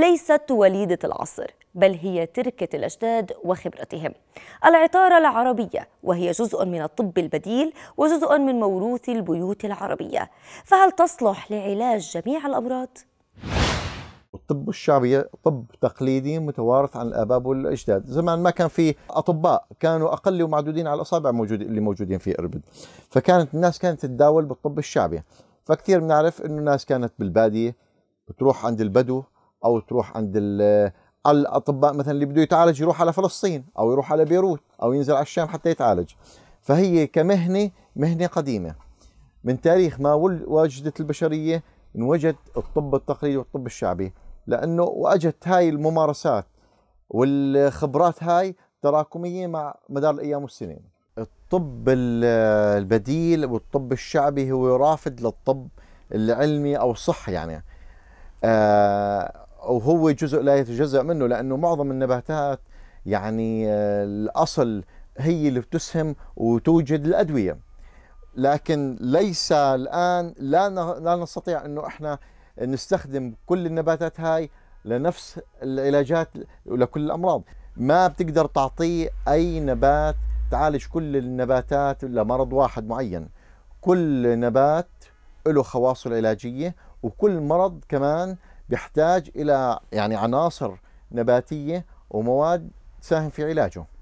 ليست وليدة العصر بل هي تركة الأجداد وخبرتهم العطارة العربية وهي جزء من الطب البديل وجزء من موروث البيوت العربية فهل تصلح لعلاج جميع الأمراض؟ الطب الشعبي طب تقليدي متوارث عن الآباء والأجداد زمان ما كان في أطباء كانوا أقل ومعدودين على الأصابع موجود اللي موجودين في إربد فكانت الناس كانت تتداول بالطب الشعبي فكثير بنعرف أنه الناس كانت بالبادية بتروح عند البدو او تروح عند الاطباء مثلا اللي بده يتعالج يروح على فلسطين او يروح على بيروت او ينزل على الشام حتى يتعالج فهي كمهنه مهنه قديمه من تاريخ ما وجدت البشريه انوجد الطب التقليدي والطب الشعبي لانه واجت هاي الممارسات والخبرات هاي تراكميه مع مدار الايام والسنين الطب البديل والطب الشعبي هو رافد للطب العلمي او الصح يعني آه، وهو هو جزء لا يتجزا منه لانه معظم النباتات يعني آه، الاصل هي اللي بتسهم وتوجد الادويه لكن ليس الان لا لا نستطيع انه احنا نستخدم كل النباتات هاي لنفس العلاجات لكل الامراض ما بتقدر تعطيه اي نبات تعالج كل النباتات لمرض واحد معين كل نبات له خواصه العلاجيه وكل مرض كمان بيحتاج الى يعني عناصر نباتيه ومواد تساهم في علاجه